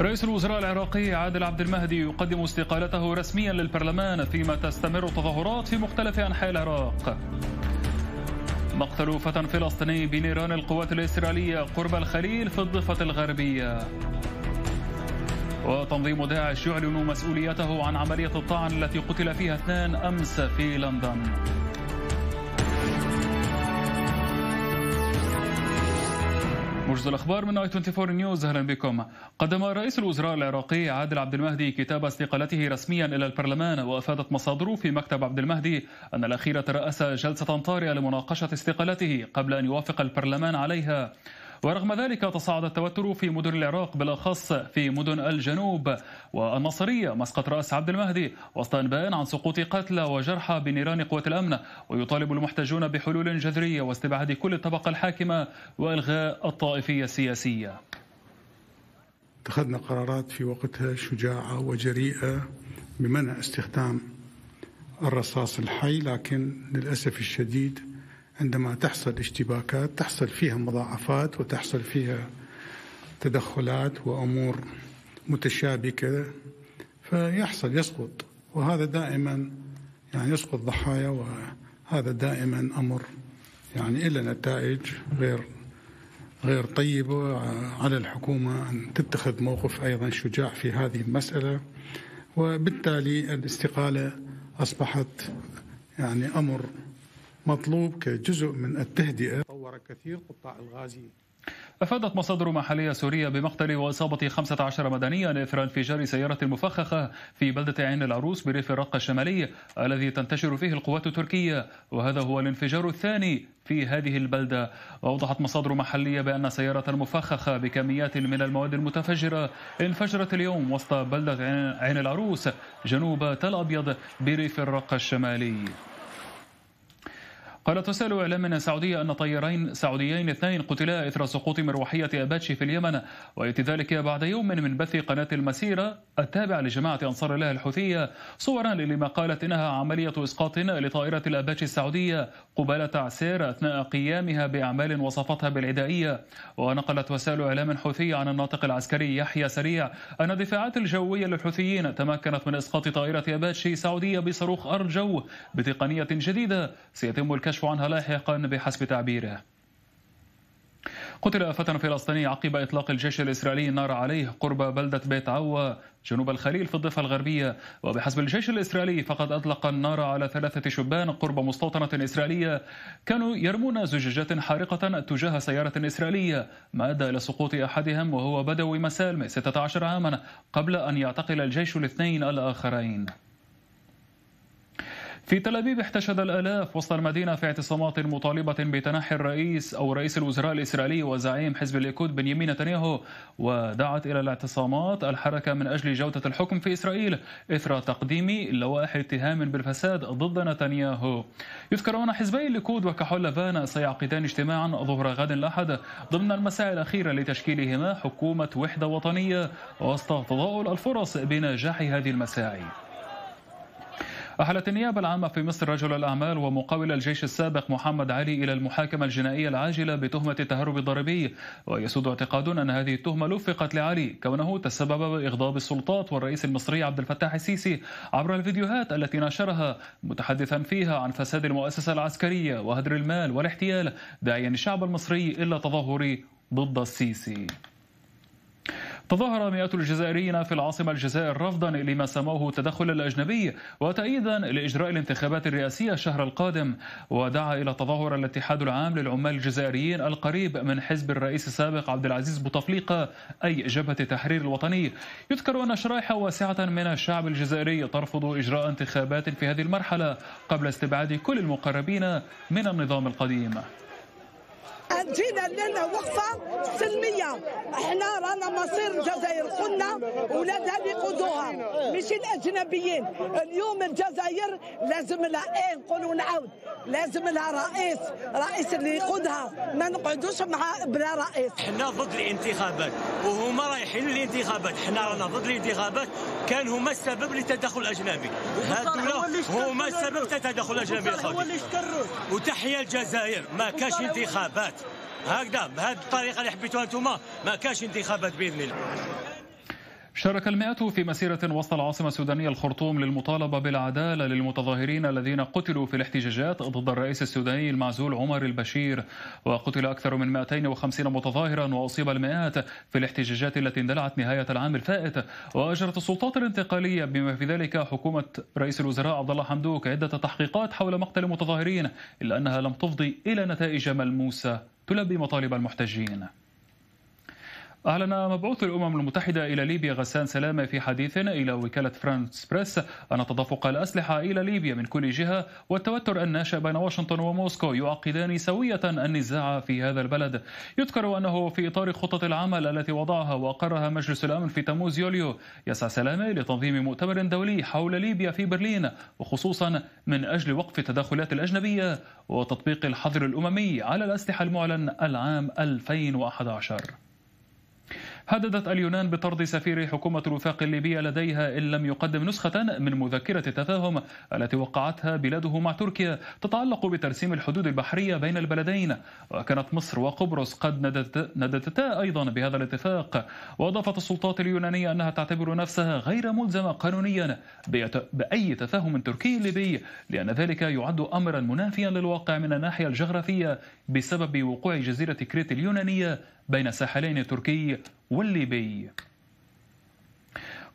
رئيس الوزراء العراقي عادل عبد المهدي يقدم استقالته رسميا للبرلمان فيما تستمر التظاهرات في مختلف انحاء العراق. مقتل فتى فلسطيني بنيران القوات الاسرائيليه قرب الخليل في الضفه الغربيه. وتنظيم داعش يعلن مسؤوليته عن عمليه الطعن التي قتل فيها اثنان امس في لندن. موجز الاخبار من اي 24 نيوز اهلا بكم قدم رئيس الوزراء العراقي عادل عبد المهدي كتاب استقالته رسميا الى البرلمان وافادت مصادره في مكتب عبد المهدي ان الاخير تراس جلسه طارئه لمناقشه استقالته قبل ان يوافق البرلمان عليها ورغم ذلك تصاعد التوتر في مدن العراق بالأخص في مدن الجنوب والنصرية مسقط رأس عبد المهدي وسط أنباء عن سقوط قتلى وجرحى بنيران قوات الأمن ويطالب المحتجون بحلول جذرية واستبعاد كل الطبقة الحاكمة وإلغاء الطائفية السياسية اتخذنا قرارات في وقتها شجاعة وجريئة بمنع استخدام الرصاص الحي لكن للأسف الشديد عندما تحصل اشتباكات تحصل فيها مضاعفات وتحصل فيها تدخلات وامور متشابكه فيحصل يسقط وهذا دائما يعني يسقط ضحايا وهذا دائما امر يعني الا نتائج غير غير طيبه على الحكومه ان تتخذ موقف ايضا شجاع في هذه المساله وبالتالي الاستقاله اصبحت يعني امر مطلوب كجزء من التهدئة طور كثير قطاع الغازي أفادت مصادر محلية سورية بمقتل وإصابة 15 مدنيا إثر انفجار سيارة مفخخة في بلدة عين العروس بريف الرقة الشمالي الذي تنتشر فيه القوات التركية وهذا هو الانفجار الثاني في هذه البلدة وأوضحت مصادر محلية بأن سيارة مفخخة بكميات من المواد المتفجرة انفجرت اليوم وسط بلدة عين العروس جنوب تل أبيض بريف الرقة الشمالي قالت وسائل إعلامنا السعوديه أن طيارين سعوديين اثنين قتلا إثر سقوط مروحية أباتشي في اليمن ويأتي ذلك بعد يوم من بث قناة المسيرة التابعة لجماعة أنصار الله الحوثية صورا لما قالت إنها عملية إسقاط لطائرة الأباتشي السعودية قبالة عسير أثناء قيامها بأعمال وصفتها بالعدائية ونقلت وسائل إعلام حوثية عن الناطق العسكري يحيى سريع أن الدفاعات الجوية للحوثيين تمكنت من إسقاط طائرة أباتشي سعودية بصاروخ أرجو بتقنية جديدة سيتم الكشف الكشف عنها لاحقا بحسب تعبيره قتل فتى فلسطيني عقب إطلاق الجيش الإسرائيلي النار عليه قرب بلدة بيت عوى جنوب الخليل في الضفة الغربية وبحسب الجيش الإسرائيلي فقد أطلق النار على ثلاثة شبان قرب مستوطنة إسرائيلية كانوا يرمون زجاجات حارقة تجاه سيارة إسرائيلية ما أدى إلى سقوط أحدهم وهو بدوي مسالم 16 عاما قبل أن يعتقل الجيش الاثنين الآخرين في تل أبيب احتشد الآلاف وسط المدينة في اعتصامات مطالبة بتنحي الرئيس أو رئيس الوزراء الإسرائيلي وزعيم حزب الليكود بنيامين نتنياهو ودعت إلى الاعتصامات الحركة من أجل جودة الحكم في إسرائيل إثر تقديم لوائح اتهام بالفساد ضد نتنياهو يذكر أن حزبي الليكود وكحول لبانا سيعقدان اجتماعا ظهر غد الأحد ضمن المساعي الأخيرة لتشكيلهما حكومة وحدة وطنية وسط تضاؤل الفرص بنجاح هذه المساعي أحلت النيابة العامة في مصر رجل الأعمال ومقاول الجيش السابق محمد علي إلى المحاكمة الجنائية العاجلة بتهمة التهرب الضريبي ويسود اعتقاد أن هذه التهمة لفقت لعلي كونه تسبب بإغضاب السلطات والرئيس المصري عبد الفتاح السيسي عبر الفيديوهات التي نشرها متحدثا فيها عن فساد المؤسسة العسكرية وهدر المال والاحتيال داعيا الشعب المصري إلى تظاهر ضد السيسي تظاهر مئات الجزائريين في العاصمة الجزائر رفضا لما سموه التدخل الأجنبي وتأييدا لإجراء الانتخابات الرئاسية الشهر القادم ودعا إلى تظاهر الاتحاد العام للعمال الجزائريين القريب من حزب الرئيس السابق عبد العزيز بوتفليقة أي جبهة التحرير الوطني يذكر أن شرائح واسعة من الشعب الجزائري ترفض إجراء انتخابات في هذه المرحلة قبل استبعاد كل المقربين من النظام القديم جينا لنا وقفه سلميه احنا رانا مصير الجزائر قلنا ولادها اللي يقودوها مش الاجنبيين اليوم الجزائر لازم لها ايه نقولوا نعاود لازم لها رئيس رئيس اللي يقودها ما نقعدوش مع بلا رئيس حنا ضد الانتخابات وهما رايحين للانتخابات حنا رانا ضد الانتخابات كان هما السبب للتدخل الاجنبي هادو هما السبب للتدخل الاجنبي وتحيا الجزائر ما كاش انتخابات هكذا بهذه الطريقه اللي حبيتوها انتم ما كاش انتخابات باذن الله شارك المئات في مسيرة وسط العاصمة السودانية الخرطوم للمطالبة بالعدالة للمتظاهرين الذين قتلوا في الاحتجاجات ضد الرئيس السوداني المعزول عمر البشير وقتل أكثر من 250 متظاهرا وأصيب المئات في الاحتجاجات التي اندلعت نهاية العام الفائت وأجرت السلطات الانتقالية بما في ذلك حكومة رئيس الوزراء عبد الله حمدوك عدة تحقيقات حول مقتل المتظاهرين إلا أنها لم تفضي إلى نتائج ملموسة تلبي مطالب المحتجين أعلن مبعوث الأمم المتحدة إلى ليبيا غسان سلامة في حديث إلى وكالة فرانس بريس أن تدفق الأسلحة إلى ليبيا من كل جهة والتوتر الناشئ بين واشنطن وموسكو يعقدان سوية النزاع في هذا البلد يذكر أنه في إطار خطة العمل التي وضعها وأقرها مجلس الأمن في تموز يوليو يسعى سلامة لتنظيم مؤتمر دولي حول ليبيا في برلين وخصوصا من أجل وقف التدخلات الأجنبية وتطبيق الحظر الأممي على الأسلحة المعلن العام 2011 هددت اليونان بطرد سفير حكومة الوفاق الليبية لديها إن لم يقدم نسخة من مذكرة التفاهم التي وقعتها بلاده مع تركيا تتعلق بترسيم الحدود البحرية بين البلدين وكانت مصر وقبرص قد نددتا أيضا بهذا الاتفاق وأضافت السلطات اليونانية أنها تعتبر نفسها غير ملزمة قانونيا بأي تفاهم تركي ليبي لأن ذلك يعد أمرا منافيا للواقع من الناحية الجغرافية بسبب وقوع جزيرة كريت اليونانية بين الساحلين التركي والليبي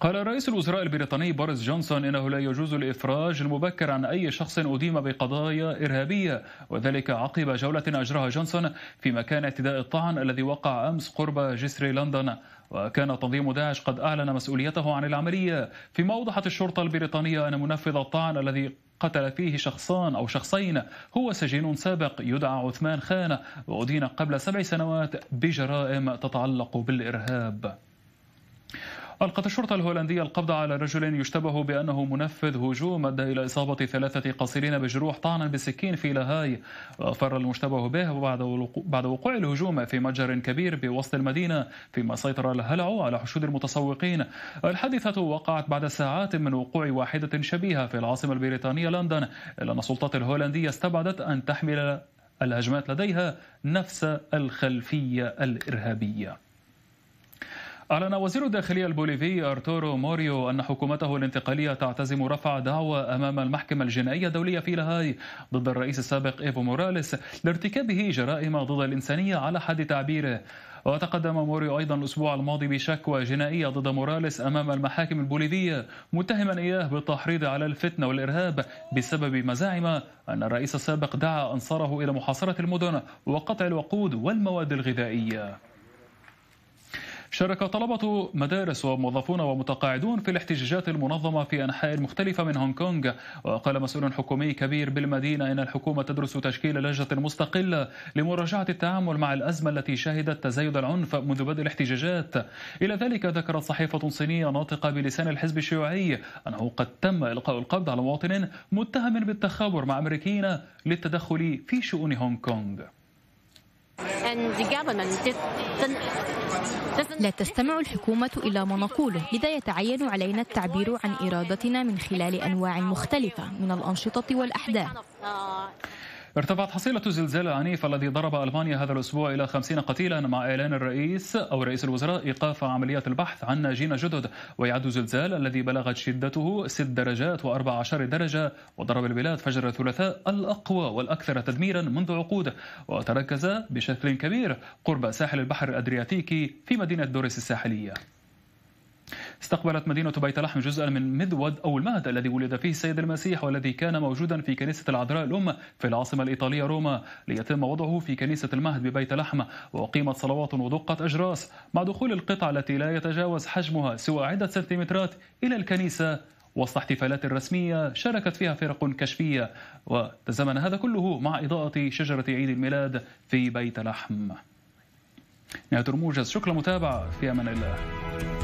قال رئيس الوزراء البريطاني بوريس جونسون انه لا يجوز الافراج المبكر عن اي شخص اديم بقضايا ارهابيه وذلك عقب جوله اجراها جونسون في مكان اعتداء الطعن الذي وقع امس قرب جسر لندن وكان تنظيم داعش قد اعلن مسؤوليته عن العمليه فيما اوضحت الشرطه البريطانيه ان منفذ الطعن الذي قتل فيه شخصان أو شخصين هو سجين سابق يدعى عثمان خان وأدين قبل سبع سنوات بجرائم تتعلق بالإرهاب ألقت الشرطة الهولندية القبض على رجل يشتبه بأنه منفذ هجوم أدى إلى إصابة ثلاثة قصيرين بجروح طعنا بالسكين في لاهاي وفر المشتبه به بعد وقوع الهجوم في متجر كبير بوسط المدينة فيما سيطر الهلع على حشود المتسوقين الحادثة وقعت بعد ساعات من وقوع واحدة شبيهة في العاصمة البريطانية لندن إلا أن السلطات الهولندية استبعدت أن تحمل الهجمات لديها نفس الخلفية الإرهابية أعلن وزير الداخلية البوليفي أرتورو موريو أن حكومته الانتقالية تعتزم رفع دعوى أمام المحكمة الجنائية الدولية في لاهاي ضد الرئيس السابق إيفو موراليس لارتكابه جرائم ضد الإنسانية على حد تعبيره وتقدم موريو أيضا الأسبوع الماضي بشكوى جنائية ضد موراليس أمام المحاكم البوليفية متهما إياه بالتحريض على الفتنة والإرهاب بسبب مزاعم أن الرئيس السابق دعا أنصاره إلى محاصرة المدن وقطع الوقود والمواد الغذائية شارك طلبة مدارس وموظفون ومتقاعدون في الاحتجاجات المنظمة في أنحاء مختلفة من هونغ كونغ وقال مسؤول حكومي كبير بالمدينة إن الحكومة تدرس تشكيل لجنة مستقلة لمراجعة التعامل مع الأزمة التي شهدت تزايد العنف منذ بدء الاحتجاجات إلى ذلك ذكرت صحيفة صينية ناطقة بلسان الحزب الشيوعي أنه قد تم إلقاء القبض على مواطن متهم بالتخابر مع أمريكيين للتدخل في شؤون هونغ كونغ لا تستمع الحكومة إلى ما نقوله لذا يتعين علينا التعبير عن إرادتنا من خلال أنواع مختلفة من الأنشطة والأحداث ارتفعت حصيلة الزلزال العنيف الذي ضرب ألمانيا هذا الأسبوع إلى 50 قتيلا مع إعلان الرئيس أو رئيس الوزراء إيقاف عمليات البحث عن ناجين جدد ويعد الزلزال الذي بلغت شدته 6 درجات و14 درجة وضرب البلاد فجر الثلاثاء الأقوى والأكثر تدميرا منذ عقود وتركز بشكل كبير قرب ساحل البحر الأدرياتيكي في مدينة دوريس الساحلية استقبلت مدينة بيت لحم جزءا من مذود أو المهد الذي ولد فيه السيد المسيح والذي كان موجودا في كنيسة العذراء الأم في العاصمة الإيطالية روما ليتم وضعه في كنيسة المهد ببيت لحم وأقيمت صلوات ودقت أجراس مع دخول القطعة التي لا يتجاوز حجمها سوى عدة سنتيمترات إلى الكنيسة وسط احتفالات رسمية شاركت فيها فرق كشفية وتزامن هذا كله مع إضاءة شجرة عيد الميلاد في بيت لحم نهاية الموجز شكرا متابعة في أمان الله